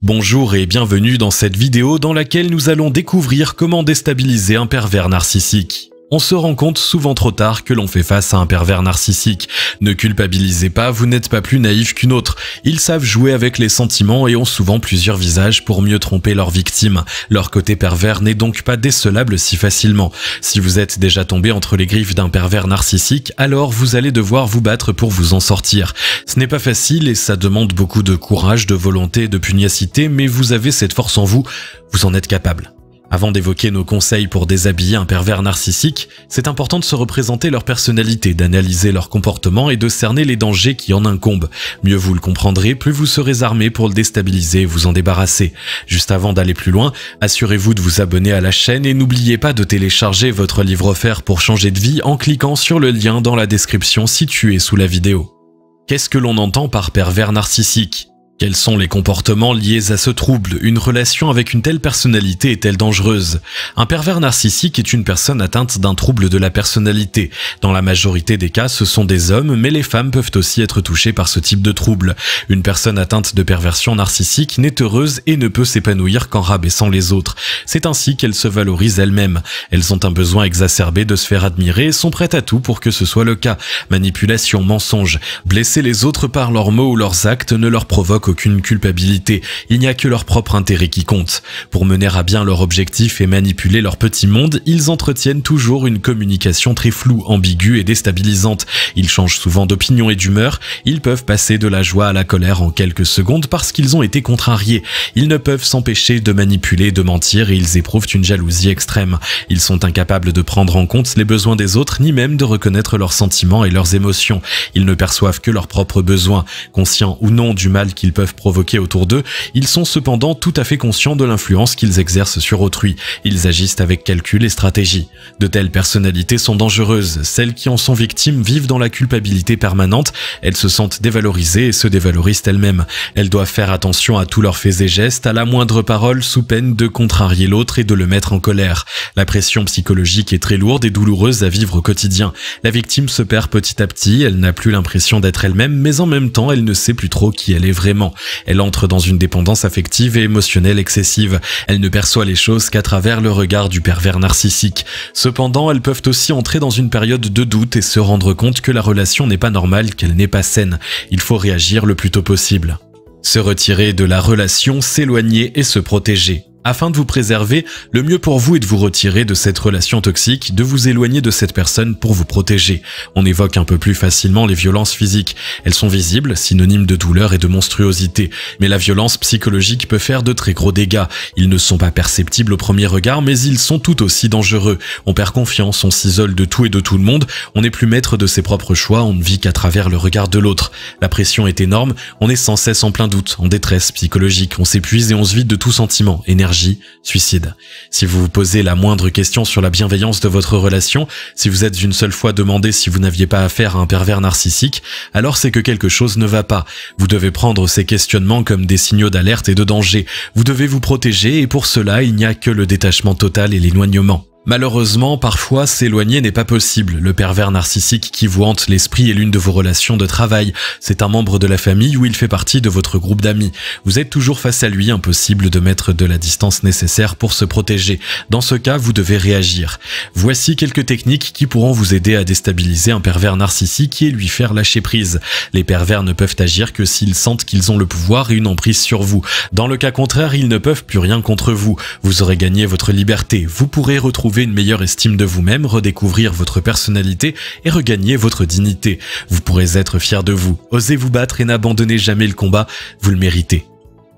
Bonjour et bienvenue dans cette vidéo dans laquelle nous allons découvrir comment déstabiliser un pervers narcissique. On se rend compte souvent trop tard que l'on fait face à un pervers narcissique. Ne culpabilisez pas, vous n'êtes pas plus naïf qu'une autre. Ils savent jouer avec les sentiments et ont souvent plusieurs visages pour mieux tromper leurs victimes. Leur côté pervers n'est donc pas décelable si facilement. Si vous êtes déjà tombé entre les griffes d'un pervers narcissique, alors vous allez devoir vous battre pour vous en sortir. Ce n'est pas facile et ça demande beaucoup de courage, de volonté, de pugnacité, mais vous avez cette force en vous, vous en êtes capable. Avant d'évoquer nos conseils pour déshabiller un pervers narcissique, c'est important de se représenter leur personnalité, d'analyser leur comportement et de cerner les dangers qui en incombent. Mieux vous le comprendrez, plus vous serez armé pour le déstabiliser et vous en débarrasser. Juste avant d'aller plus loin, assurez-vous de vous abonner à la chaîne et n'oubliez pas de télécharger votre livre offert pour changer de vie en cliquant sur le lien dans la description située sous la vidéo. Qu'est-ce que l'on entend par pervers narcissique quels sont les comportements liés à ce trouble Une relation avec une telle personnalité est-elle dangereuse Un pervers narcissique est une personne atteinte d'un trouble de la personnalité. Dans la majorité des cas, ce sont des hommes, mais les femmes peuvent aussi être touchées par ce type de trouble. Une personne atteinte de perversion narcissique n'est heureuse et ne peut s'épanouir qu'en rabaissant les autres. C'est ainsi qu'elle se valorise elle-même. Elles ont un besoin exacerbé de se faire admirer et sont prêtes à tout pour que ce soit le cas. Manipulation, mensonge, blesser les autres par leurs mots ou leurs actes ne leur provoque aucune culpabilité, il n'y a que leur propre intérêt qui compte. Pour mener à bien leur objectif et manipuler leur petit monde, ils entretiennent toujours une communication très floue, ambiguë et déstabilisante. Ils changent souvent d'opinion et d'humeur, ils peuvent passer de la joie à la colère en quelques secondes parce qu'ils ont été contrariés. Ils ne peuvent s'empêcher de manipuler, de mentir et ils éprouvent une jalousie extrême. Ils sont incapables de prendre en compte les besoins des autres ni même de reconnaître leurs sentiments et leurs émotions. Ils ne perçoivent que leurs propres besoins, conscients ou non du mal qu'ils peuvent provoquer autour d'eux, ils sont cependant tout à fait conscients de l'influence qu'ils exercent sur autrui. Ils agissent avec calcul et stratégie. De telles personnalités sont dangereuses. Celles qui en sont victimes vivent dans la culpabilité permanente. Elles se sentent dévalorisées et se dévalorisent elles-mêmes. Elles doivent faire attention à tous leurs faits et gestes, à la moindre parole sous peine de contrarier l'autre et de le mettre en colère. La pression psychologique est très lourde et douloureuse à vivre au quotidien. La victime se perd petit à petit, elle n'a plus l'impression d'être elle-même, mais en même temps elle ne sait plus trop qui elle est vraiment. Elle entre dans une dépendance affective et émotionnelle excessive. Elle ne perçoit les choses qu'à travers le regard du pervers narcissique. Cependant, elles peuvent aussi entrer dans une période de doute et se rendre compte que la relation n'est pas normale, qu'elle n'est pas saine. Il faut réagir le plus tôt possible. Se retirer de la relation, s'éloigner et se protéger afin de vous préserver, le mieux pour vous est de vous retirer de cette relation toxique, de vous éloigner de cette personne pour vous protéger. On évoque un peu plus facilement les violences physiques. Elles sont visibles, synonymes de douleur et de monstruosité. Mais la violence psychologique peut faire de très gros dégâts. Ils ne sont pas perceptibles au premier regard, mais ils sont tout aussi dangereux. On perd confiance, on s'isole de tout et de tout le monde, on n'est plus maître de ses propres choix, on ne vit qu'à travers le regard de l'autre. La pression est énorme, on est sans cesse en plein doute, en détresse psychologique, on s'épuise et on se vide de tout sentiment, suicide. Si vous vous posez la moindre question sur la bienveillance de votre relation, si vous êtes une seule fois demandé si vous n'aviez pas affaire à un pervers narcissique, alors c'est que quelque chose ne va pas. Vous devez prendre ces questionnements comme des signaux d'alerte et de danger. Vous devez vous protéger et pour cela, il n'y a que le détachement total et l'éloignement. Malheureusement, parfois, s'éloigner n'est pas possible. Le pervers narcissique qui vous hante l'esprit est l'une de vos relations de travail. C'est un membre de la famille ou il fait partie de votre groupe d'amis. Vous êtes toujours face à lui, impossible de mettre de la distance nécessaire pour se protéger. Dans ce cas, vous devez réagir. Voici quelques techniques qui pourront vous aider à déstabiliser un pervers narcissique et lui faire lâcher prise. Les pervers ne peuvent agir que s'ils sentent qu'ils ont le pouvoir et une emprise sur vous. Dans le cas contraire, ils ne peuvent plus rien contre vous. Vous aurez gagné votre liberté. Vous pourrez retrouver une meilleure estime de vous-même, redécouvrir votre personnalité et regagner votre dignité. Vous pourrez être fier de vous, osez vous battre et n'abandonnez jamais le combat, vous le méritez.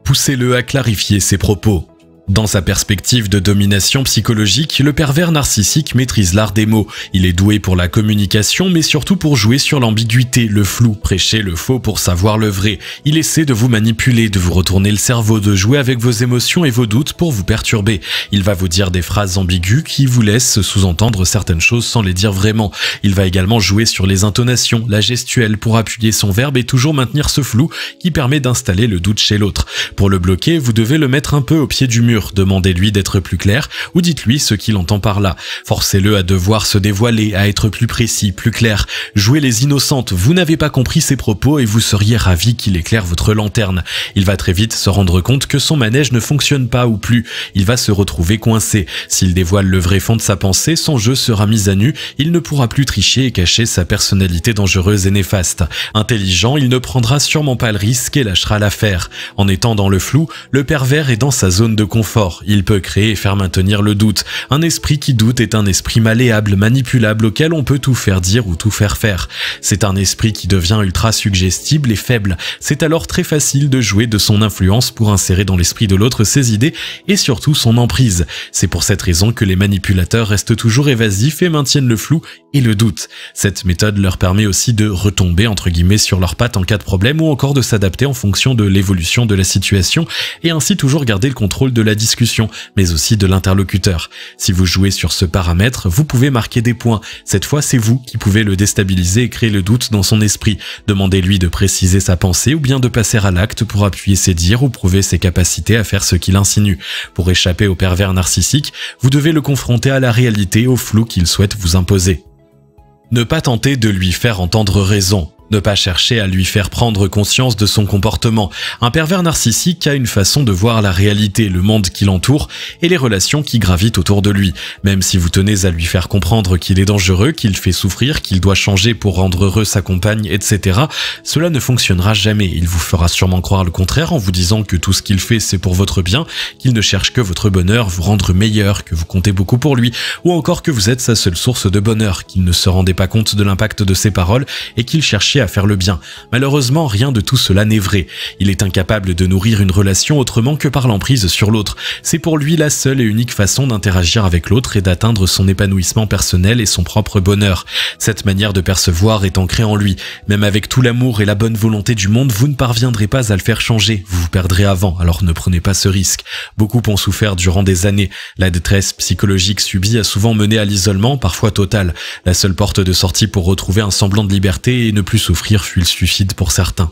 Poussez-le à clarifier ses propos. Dans sa perspective de domination psychologique, le pervers narcissique maîtrise l'art des mots. Il est doué pour la communication, mais surtout pour jouer sur l'ambiguïté, le flou, prêcher le faux pour savoir le vrai. Il essaie de vous manipuler, de vous retourner le cerveau, de jouer avec vos émotions et vos doutes pour vous perturber. Il va vous dire des phrases ambiguës qui vous laissent sous-entendre certaines choses sans les dire vraiment. Il va également jouer sur les intonations, la gestuelle pour appuyer son verbe et toujours maintenir ce flou qui permet d'installer le doute chez l'autre. Pour le bloquer, vous devez le mettre un peu au pied du mur demandez-lui d'être plus clair, ou dites-lui ce qu'il entend par là. Forcez-le à devoir se dévoiler, à être plus précis, plus clair. Jouez les innocentes, vous n'avez pas compris ses propos et vous seriez ravi qu'il éclaire votre lanterne. Il va très vite se rendre compte que son manège ne fonctionne pas ou plus, il va se retrouver coincé. S'il dévoile le vrai fond de sa pensée, son jeu sera mis à nu, il ne pourra plus tricher et cacher sa personnalité dangereuse et néfaste. Intelligent, il ne prendra sûrement pas le risque et lâchera l'affaire. En étant dans le flou, le pervers est dans sa zone de confort fort, il peut créer et faire maintenir le doute. Un esprit qui doute est un esprit malléable, manipulable, auquel on peut tout faire dire ou tout faire faire. C'est un esprit qui devient ultra suggestible et faible. C'est alors très facile de jouer de son influence pour insérer dans l'esprit de l'autre ses idées et surtout son emprise. C'est pour cette raison que les manipulateurs restent toujours évasifs et maintiennent le flou et le doute. Cette méthode leur permet aussi de retomber entre guillemets sur leurs pattes en cas de problème ou encore de s'adapter en fonction de l'évolution de la situation et ainsi toujours garder le contrôle de la la discussion, mais aussi de l'interlocuteur. Si vous jouez sur ce paramètre, vous pouvez marquer des points. Cette fois, c'est vous qui pouvez le déstabiliser et créer le doute dans son esprit. Demandez-lui de préciser sa pensée ou bien de passer à l'acte pour appuyer ses dires ou prouver ses capacités à faire ce qu'il insinue. Pour échapper au pervers narcissique, vous devez le confronter à la réalité, au flou qu'il souhaite vous imposer. Ne pas tenter de lui faire entendre raison. Ne pas chercher à lui faire prendre conscience de son comportement. Un pervers narcissique a une façon de voir la réalité, le monde qui l'entoure et les relations qui gravitent autour de lui. Même si vous tenez à lui faire comprendre qu'il est dangereux, qu'il fait souffrir, qu'il doit changer pour rendre heureux sa compagne, etc., cela ne fonctionnera jamais. Il vous fera sûrement croire le contraire en vous disant que tout ce qu'il fait c'est pour votre bien, qu'il ne cherche que votre bonheur, vous rendre meilleur, que vous comptez beaucoup pour lui, ou encore que vous êtes sa seule source de bonheur, qu'il ne se rendait pas compte de l'impact de ses paroles et qu'il cherchait à faire le bien. Malheureusement, rien de tout cela n'est vrai. Il est incapable de nourrir une relation autrement que par l'emprise sur l'autre. C'est pour lui la seule et unique façon d'interagir avec l'autre et d'atteindre son épanouissement personnel et son propre bonheur. Cette manière de percevoir est ancrée en lui. Même avec tout l'amour et la bonne volonté du monde, vous ne parviendrez pas à le faire changer. Vous vous perdrez avant, alors ne prenez pas ce risque. Beaucoup ont souffert durant des années. La détresse psychologique subie a souvent mené à l'isolement, parfois total. La seule porte de sortie pour retrouver un semblant de liberté et ne plus souffrir souffrir fut le pour certains.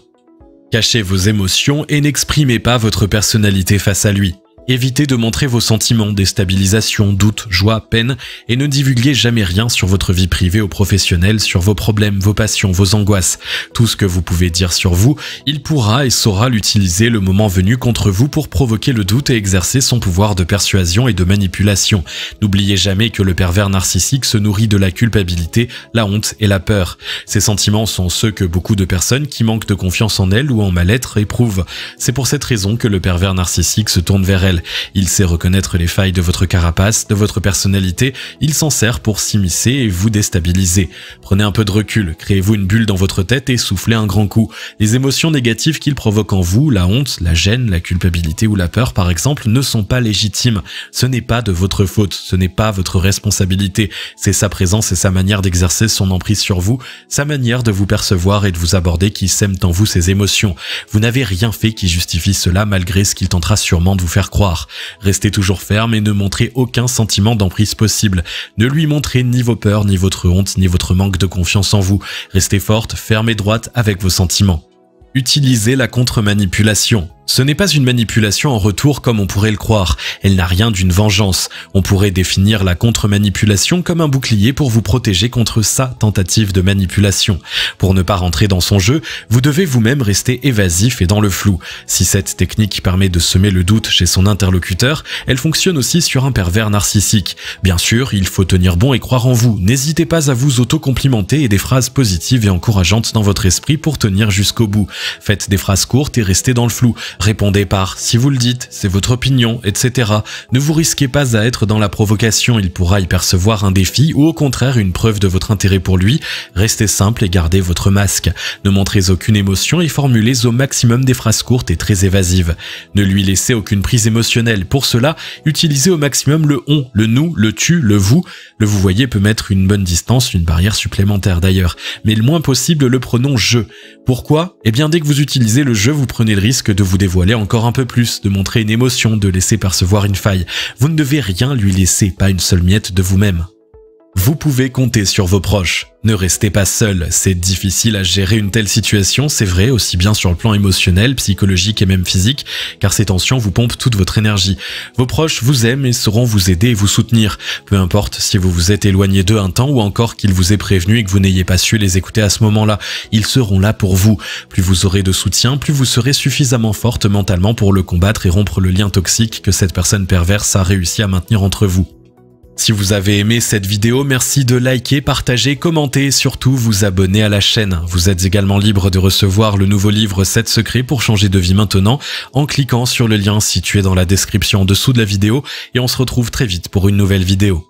Cachez vos émotions et n'exprimez pas votre personnalité face à lui. Évitez de montrer vos sentiments, déstabilisation, doute, joie, peine, et ne divulguez jamais rien sur votre vie privée ou professionnelle, sur vos problèmes, vos passions, vos angoisses. Tout ce que vous pouvez dire sur vous, il pourra et saura l'utiliser le moment venu contre vous pour provoquer le doute et exercer son pouvoir de persuasion et de manipulation. N'oubliez jamais que le pervers narcissique se nourrit de la culpabilité, la honte et la peur. Ces sentiments sont ceux que beaucoup de personnes qui manquent de confiance en elles ou en mal-être éprouvent. C'est pour cette raison que le pervers narcissique se tourne vers elle. Il sait reconnaître les failles de votre carapace, de votre personnalité, il s'en sert pour s'immiscer et vous déstabiliser. Prenez un peu de recul, créez-vous une bulle dans votre tête et soufflez un grand coup. Les émotions négatives qu'il provoque en vous, la honte, la gêne, la culpabilité ou la peur par exemple, ne sont pas légitimes. Ce n'est pas de votre faute, ce n'est pas votre responsabilité, c'est sa présence et sa manière d'exercer son emprise sur vous, sa manière de vous percevoir et de vous aborder qui sème en vous ces émotions. Vous n'avez rien fait qui justifie cela malgré ce qu'il tentera sûrement de vous faire croire. Restez toujours ferme et ne montrez aucun sentiment d'emprise possible. Ne lui montrez ni vos peurs, ni votre honte, ni votre manque de confiance en vous. Restez forte, ferme et droite avec vos sentiments. Utilisez la contre-manipulation. Ce n'est pas une manipulation en retour comme on pourrait le croire, elle n'a rien d'une vengeance. On pourrait définir la contre-manipulation comme un bouclier pour vous protéger contre sa tentative de manipulation. Pour ne pas rentrer dans son jeu, vous devez vous-même rester évasif et dans le flou. Si cette technique permet de semer le doute chez son interlocuteur, elle fonctionne aussi sur un pervers narcissique. Bien sûr, il faut tenir bon et croire en vous, n'hésitez pas à vous auto-complimenter et des phrases positives et encourageantes dans votre esprit pour tenir jusqu'au bout. Faites des phrases courtes et restez dans le flou Répondez par si vous le dites, c'est votre opinion, etc. Ne vous risquez pas à être dans la provocation, il pourra y percevoir un défi ou au contraire une preuve de votre intérêt pour lui. Restez simple et gardez votre masque. Ne montrez aucune émotion et formulez au maximum des phrases courtes et très évasives. Ne lui laissez aucune prise émotionnelle. Pour cela, utilisez au maximum le on, le nous, le tu, le vous. Le vous voyez peut mettre une bonne distance, une barrière supplémentaire d'ailleurs, mais le moins possible le pronom je. Pourquoi Eh bien dès que vous utilisez le je, vous prenez le risque de vous dévoiler encore un peu plus, de montrer une émotion, de laisser percevoir une faille. Vous ne devez rien lui laisser, pas une seule miette de vous-même. Vous pouvez compter sur vos proches. Ne restez pas seul, c'est difficile à gérer une telle situation, c'est vrai, aussi bien sur le plan émotionnel, psychologique et même physique, car ces tensions vous pompent toute votre énergie. Vos proches vous aiment et sauront vous aider et vous soutenir, peu importe si vous vous êtes éloigné d'eux un temps ou encore qu'ils vous aient prévenu et que vous n'ayez pas su les écouter à ce moment-là, ils seront là pour vous. Plus vous aurez de soutien, plus vous serez suffisamment forte mentalement pour le combattre et rompre le lien toxique que cette personne perverse a réussi à maintenir entre vous. Si vous avez aimé cette vidéo, merci de liker, partager, commenter et surtout vous abonner à la chaîne. Vous êtes également libre de recevoir le nouveau livre 7 secrets pour changer de vie maintenant en cliquant sur le lien situé dans la description en dessous de la vidéo et on se retrouve très vite pour une nouvelle vidéo.